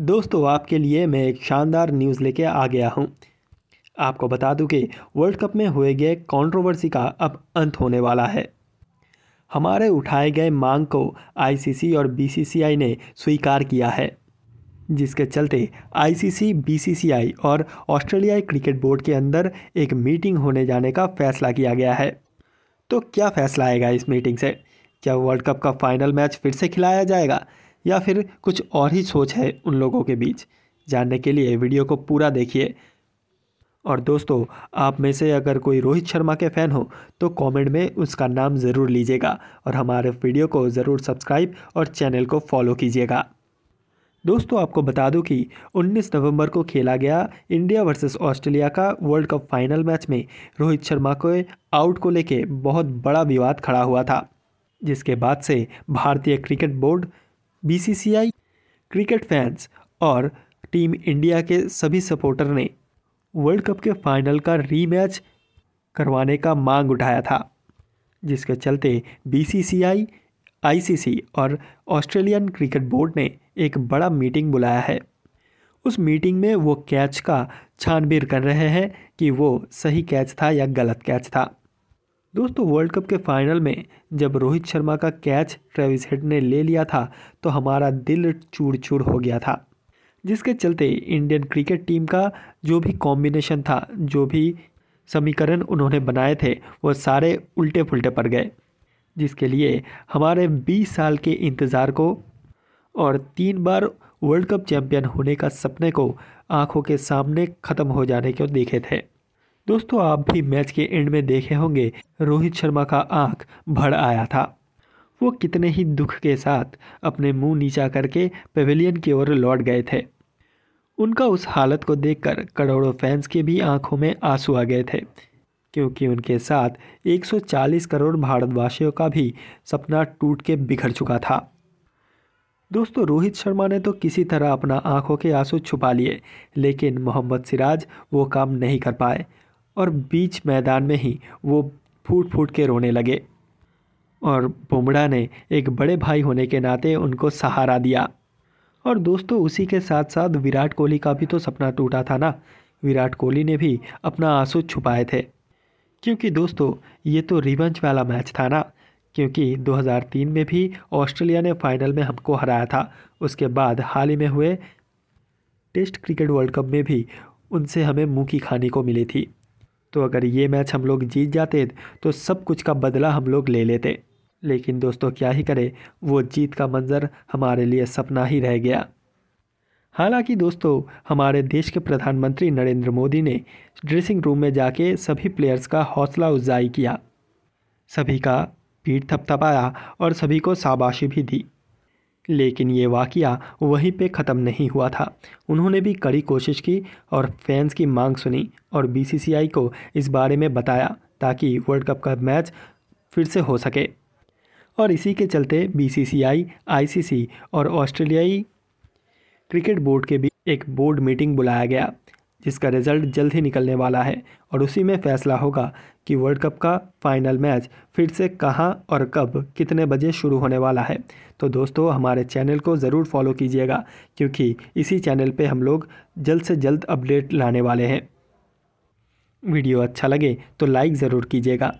दोस्तों आपके लिए मैं एक शानदार न्यूज़ लेके आ गया हूँ आपको बता दूं कि वर्ल्ड कप में हुए गए कंट्रोवर्सी का अब अंत होने वाला है हमारे उठाए गए मांग को आईसीसी और बीसीसीआई ने स्वीकार किया है जिसके चलते आईसीसी, बीसीसीआई और ऑस्ट्रेलियाई क्रिकेट बोर्ड के अंदर एक मीटिंग होने जाने का फैसला किया गया है तो क्या फैसला आएगा इस मीटिंग से क्या वर्ल्ड कप का फाइनल मैच फिर से खिलाया जाएगा या फिर कुछ और ही सोच है उन लोगों के बीच जानने के लिए वीडियो को पूरा देखिए और दोस्तों आप में से अगर कोई रोहित शर्मा के फ़ैन हो तो कमेंट में उसका नाम ज़रूर लीजिएगा और हमारे वीडियो को ज़रूर सब्सक्राइब और चैनल को फॉलो कीजिएगा दोस्तों आपको बता दूं कि 19 नवंबर को खेला गया इंडिया वर्सेस ऑस्ट्रेलिया का वर्ल्ड कप फाइनल मैच में रोहित शर्मा के आउट को लेके बहुत बड़ा विवाद खड़ा हुआ था जिसके बाद से भारतीय cricket board BCCI cricket fans और टीम इंडिया के सभी सपोर्टर ने वर्ल्ड कप के फाइनल का रीमैच करवाने का मांग उठाया था जिसके चलते बीसीसीआई आईसीसी और ऑस्ट्रेलियन क्रिकेट बोर्ड ने एक बड़ा मीटिंग बुलाया है उस मीटिंग में वो कैच का छानबीन कर रहे हैं कि वो सही कैच था या गलत कैच था दोस्तों वर्ल्ड कप के फाइनल में जब रोहित शर्मा का कैच ट्रेविस हेड ने ले लिया था तो हमारा दिल चूर चूर हो गया था जिसके चलते इंडियन क्रिकेट टीम का जो भी कॉम्बिनेशन था जो भी समीकरण उन्होंने बनाए थे वो सारे उल्टे पुल्टे पड़ गए जिसके लिए हमारे 20 साल के इंतज़ार को और तीन बार वर्ल्ड कप चैम्पियन होने का सपने को आंखों के सामने ख़त्म हो जाने को देखे थे दोस्तों आप भी मैच के एंड में देखे होंगे रोहित शर्मा का आंख भड़ आया था वो कितने ही दुख के साथ अपने मुंह नीचा करके पवेलियन की ओर लौट गए थे उनका उस हालत को देखकर करोड़ों फैंस के भी आंखों में आंसू आ गए थे क्योंकि उनके साथ 140 करोड़ भारतवासियों का भी सपना टूट के बिखर चुका था दोस्तों रोहित शर्मा ने तो किसी तरह अपना आंखों के आंसू छुपा लिए लेकिन मोहम्मद सिराज वो काम नहीं कर पाए और बीच मैदान में ही वो फूट फूट के रोने लगे और बुमड़ा ने एक बड़े भाई होने के नाते उनको सहारा दिया और दोस्तों उसी के साथ साथ विराट कोहली का भी तो सपना टूटा था ना विराट कोहली ने भी अपना आंसू छुपाए थे क्योंकि दोस्तों ये तो रिवंच वाला मैच था ना क्योंकि 2003 में भी ऑस्ट्रेलिया ने फाइनल में हमको हराया था उसके बाद हाल ही में हुए टेस्ट क्रिकेट वर्ल्ड कप में भी उनसे हमें मुँह की खाने को मिली थी तो अगर ये मैच हम लोग जीत जाते तो सब कुछ का बदला हम लोग ले लेते लेकिन दोस्तों क्या ही करें वो जीत का मंज़र हमारे लिए सपना ही रह गया हालांकि दोस्तों हमारे देश के प्रधानमंत्री नरेंद्र मोदी ने ड्रेसिंग रूम में जाके सभी प्लेयर्स का हौसला अफजाई किया सभी का पीठ थपथपाया और सभी को शाबाशी भी दी लेकिन ये वाक़ वहीं पे ख़त्म नहीं हुआ था उन्होंने भी कड़ी कोशिश की और फैंस की मांग सुनी और बीसीसीआई को इस बारे में बताया ताकि वर्ल्ड कप का मैच फिर से हो सके और इसी के चलते बीसीसीआई, आईसीसी और ऑस्ट्रेलियाई क्रिकेट बोर्ड के बीच एक बोर्ड मीटिंग बुलाया गया जिसका रिजल्ट जल्द ही निकलने वाला है और उसी में फैसला होगा कि वर्ल्ड कप का फाइनल मैच फिर से कहाँ और कब कितने बजे शुरू होने वाला है तो दोस्तों हमारे चैनल को ज़रूर फॉलो कीजिएगा क्योंकि इसी चैनल पे हम लोग जल्द से जल्द अपडेट लाने वाले हैं वीडियो अच्छा लगे तो लाइक ज़रूर कीजिएगा